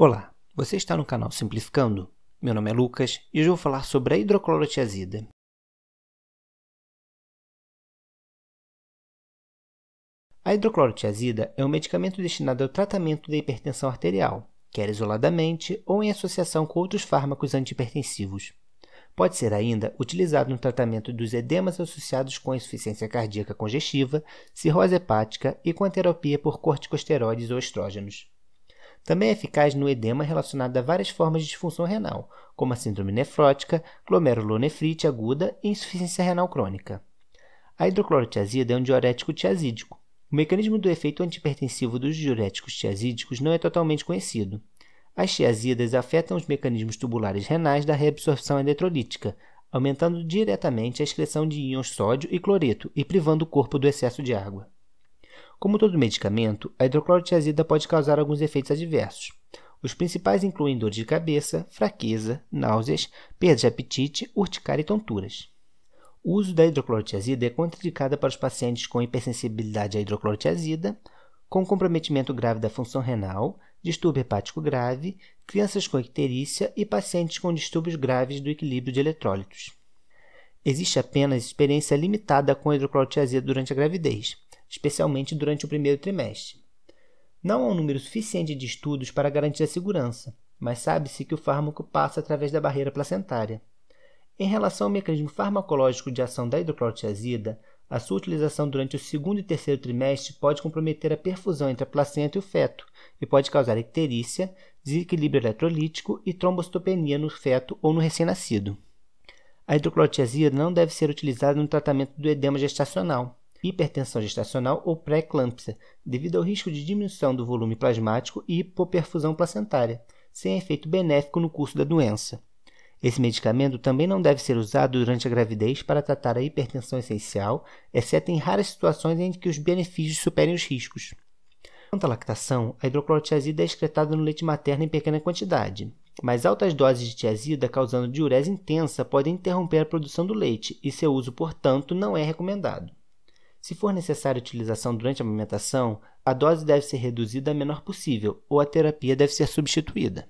Olá, você está no canal Simplificando? Meu nome é Lucas e hoje vou falar sobre a hidroclorotiazida. A hidroclorotiazida é um medicamento destinado ao tratamento da hipertensão arterial, quer isoladamente ou em associação com outros fármacos antipertensivos. Pode ser ainda utilizado no tratamento dos edemas associados com insuficiência cardíaca congestiva, cirrose hepática e com a terapia por corticosteroides ou estrógenos. Também é eficaz no edema relacionado a várias formas de disfunção renal, como a síndrome nefrótica, glomerulonefrite aguda e insuficiência renal crônica. A hidroclorotiazida é um diurético tiazídico. O mecanismo do efeito antipertensivo dos diuréticos tiazídicos não é totalmente conhecido. As tiazidas afetam os mecanismos tubulares renais da reabsorção eletrolítica, aumentando diretamente a excreção de íons sódio e cloreto e privando o corpo do excesso de água. Como todo medicamento, a hidroclorotiazida pode causar alguns efeitos adversos. Os principais incluem dor de cabeça, fraqueza, náuseas, perda de apetite, urticária e tonturas. O uso da hidroclorotiazida é contraindicada para os pacientes com hipersensibilidade à hidroclorotiazida, com comprometimento grave da função renal, distúrbio hepático grave, crianças com icterícia e pacientes com distúrbios graves do equilíbrio de eletrólitos. Existe apenas experiência limitada com hidroclorotiazida durante a gravidez, especialmente durante o primeiro trimestre. Não há é um número suficiente de estudos para garantir a segurança, mas sabe-se que o fármaco passa através da barreira placentária. Em relação ao mecanismo farmacológico de ação da hidroclorotiazida, a sua utilização durante o segundo e terceiro trimestre pode comprometer a perfusão entre a placenta e o feto e pode causar icterícia, desequilíbrio eletrolítico e trombocitopenia no feto ou no recém-nascido. A hidroclorotiazida não deve ser utilizada no tratamento do edema gestacional, hipertensão gestacional ou pré-eclâmpsia, devido ao risco de diminuição do volume plasmático e hipoperfusão placentária, sem efeito benéfico no curso da doença. Esse medicamento também não deve ser usado durante a gravidez para tratar a hipertensão essencial, exceto em raras situações em que os benefícios superem os riscos. Quanto à lactação, a hidroclorotiazida é excretada no leite materno em pequena quantidade, mas altas doses de tiazida causando diurese intensa podem interromper a produção do leite e seu uso, portanto, não é recomendado. Se for necessária a utilização durante a amamentação, a dose deve ser reduzida a menor possível ou a terapia deve ser substituída.